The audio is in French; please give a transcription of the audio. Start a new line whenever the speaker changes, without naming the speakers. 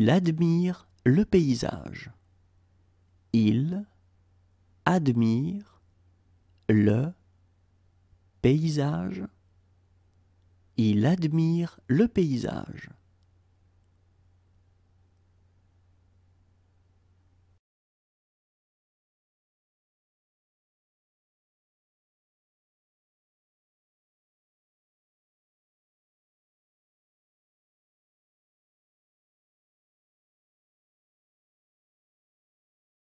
Il admire le paysage. Il admire le paysage. Il admire le paysage.